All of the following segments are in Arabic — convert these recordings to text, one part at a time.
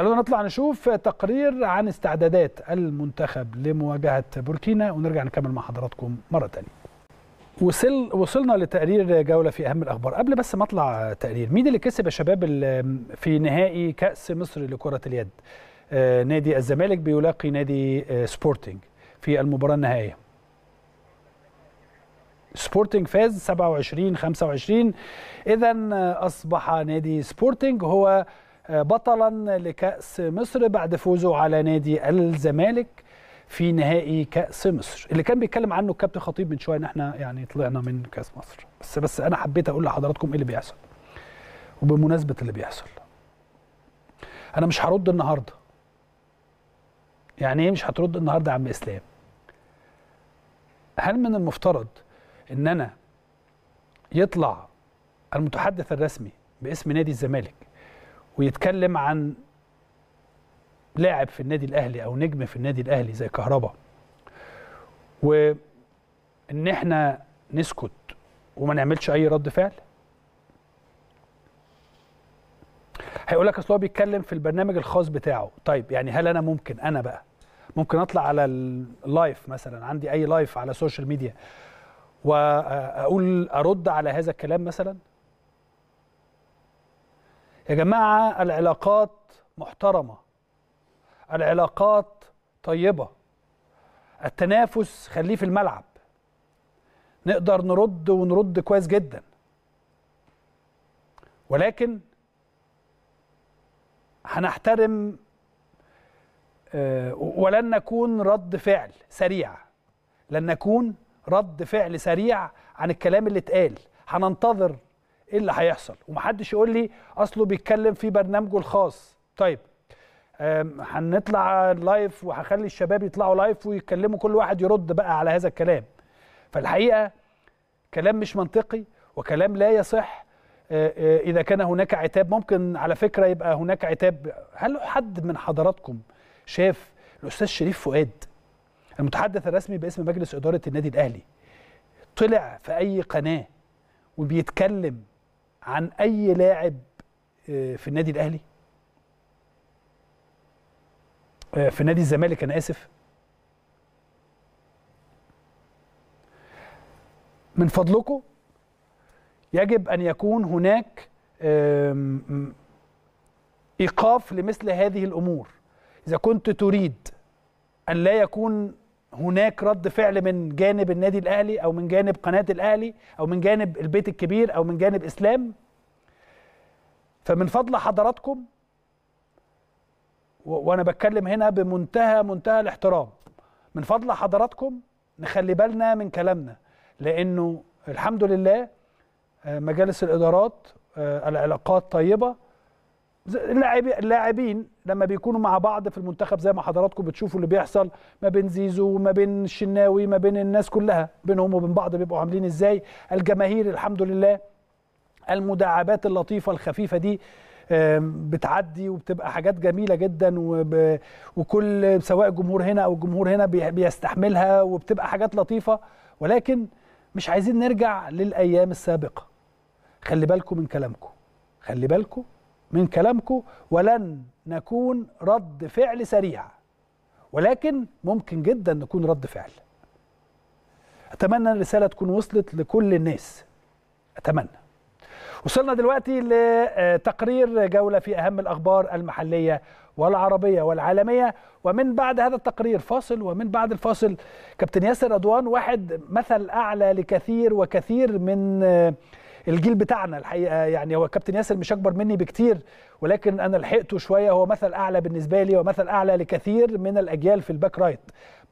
خلونا نطلع نشوف تقرير عن استعدادات المنتخب لمواجهة بوركينا ونرجع نكمل مع حضراتكم مرة تانية وصل وصلنا لتقرير جولة في أهم الأخبار قبل بس ما أطلع تقرير مين اللي كسب يا شباب في نهائي كأس مصر لكرة اليد آه، نادي الزمالك بيلاقي نادي آه، سبورتينج في المباراة النهائية سبورتينج فاز 27 25 اذا اصبح نادي سبورتينج هو بطلا لكأس مصر بعد فوزه على نادي الزمالك في نهائي كأس مصر اللي كان بيتكلم عنه الكابتن خطيب من شوية ان احنا يعني طلعنا من كأس مصر بس بس انا حبيت اقول لحضراتكم ايه اللي بيحصل وبمناسبة اللي بيحصل انا مش هرد النهارده يعني ايه مش هترد النهارده يا عم اسلام هل من المفترض ان انا يطلع المتحدث الرسمي باسم نادي الزمالك ويتكلم عن لاعب في النادي الاهلي او نجم في النادي الاهلي زي كهربا وان احنا نسكت وما نعملش اي رد فعل هيقول لك اصل هو بيتكلم في البرنامج الخاص بتاعه طيب يعني هل انا ممكن انا بقى ممكن اطلع على اللايف مثلا عندي اي لايف على السوشيال ميديا واقول ارد على هذا الكلام مثلا يا جماعة العلاقات محترمة العلاقات طيبة التنافس خليه في الملعب نقدر نرد ونرد كويس جدا ولكن هنحترم آه، ولن نكون رد فعل سريع لن نكون رد فعل سريع عن الكلام اللي اتقال هننتظر ايه اللي هيحصل ومحدش يقول لي اصله بيتكلم في برنامجه الخاص طيب هنطلع لايف وهخلي الشباب يطلعوا لايف ويتكلموا كل واحد يرد بقى على هذا الكلام فالحقيقه كلام مش منطقي وكلام لا يصح آه، آه، اذا كان هناك عتاب ممكن على فكره يبقى هناك عتاب هل حد من حضراتكم شاف الاستاذ شريف فؤاد المتحدث الرسمي باسم مجلس اداره النادي الاهلي طلع في اي قناه وبيتكلم عن اي لاعب آه، في النادي الاهلي آه، في نادي الزمالك انا اسف من فضلكم يجب ان يكون هناك ايقاف لمثل هذه الامور اذا كنت تريد ان لا يكون هناك رد فعل من جانب النادي الاهلي او من جانب قناه الاهلي او من جانب البيت الكبير او من جانب اسلام فمن فضل حضراتكم وانا بتكلم هنا بمنتهى منتهى الاحترام من فضل حضراتكم نخلي بالنا من كلامنا لانه الحمد لله آه، مجالس الادارات آه، العلاقات طيبه اللاعبين لما بيكونوا مع بعض في المنتخب زي ما حضراتكم بتشوفوا اللي بيحصل ما بين زيزو وما بين الشناوي ما بين الناس كلها بينهم وبين بعض بيبقوا عاملين ازاي الجماهير الحمد لله المداعبات اللطيفه الخفيفه دي بتعدي وبتبقى حاجات جميله جدا وب... وكل سواء الجمهور هنا او الجمهور هنا بيستحملها وبتبقى حاجات لطيفه ولكن مش عايزين نرجع للايام السابقه خلي بالكم من كلامكم خلي بالكم من كلامكم ولن نكون رد فعل سريع ولكن ممكن جدا نكون رد فعل أتمنى الرسالة تكون وصلت لكل الناس أتمنى وصلنا دلوقتي لتقرير جولة في أهم الأخبار المحلية والعربية والعالمية ومن بعد هذا التقرير فاصل ومن بعد الفاصل كابتن ياسر أدوان واحد مثل أعلى لكثير وكثير من الجيل بتاعنا الحقيقه يعني هو كابتن ياسر مش اكبر مني بكتير ولكن انا لحقته شويه هو مثل اعلى بالنسبه لي ومثل اعلى لكثير من الاجيال في الباك رايت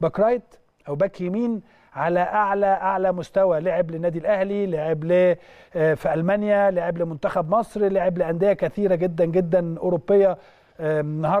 باك رايت او باك يمين على اعلى اعلى مستوى لعب للنادي الاهلي لعب ل آه، في المانيا لعب لمنتخب مصر لعب لانديه كثيره جدا جدا اوروبيه آه، النهارده